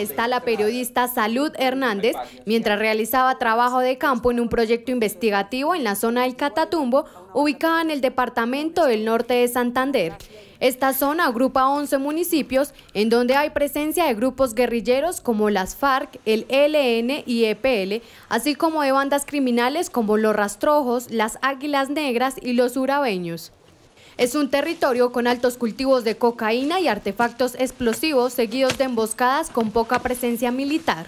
está la periodista Salud Hernández mientras realizaba trabajo de campo en un proyecto investigativo en la zona del Catatumbo, ubicada en el departamento del norte de Santander. Esta zona agrupa 11 municipios en donde hay presencia de grupos guerrilleros como las FARC, el ELN y EPL, así como de bandas criminales como los Rastrojos, las Águilas Negras y los Urabeños. Es un territorio con altos cultivos de cocaína y artefactos explosivos seguidos de emboscadas con poca presencia militar.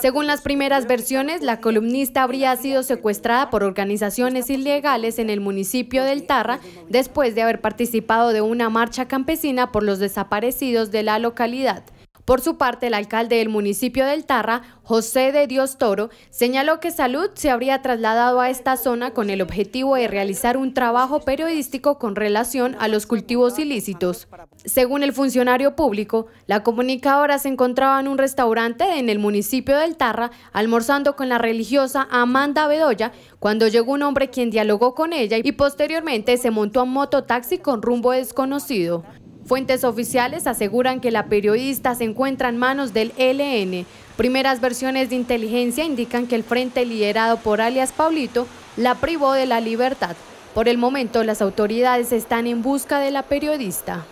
Según las primeras versiones, la columnista habría sido secuestrada por organizaciones ilegales en el municipio del Tarra después de haber participado de una marcha campesina por los desaparecidos de la localidad. Por su parte, el alcalde del municipio del Tarra, José de Dios Toro, señaló que Salud se habría trasladado a esta zona con el objetivo de realizar un trabajo periodístico con relación a los cultivos ilícitos. Según el funcionario público, la comunicadora se encontraba en un restaurante en el municipio del Tarra almorzando con la religiosa Amanda Bedoya cuando llegó un hombre quien dialogó con ella y posteriormente se montó a un mototaxi con rumbo desconocido. Fuentes oficiales aseguran que la periodista se encuentra en manos del LN. Primeras versiones de inteligencia indican que el frente liderado por alias Paulito la privó de la libertad. Por el momento, las autoridades están en busca de la periodista.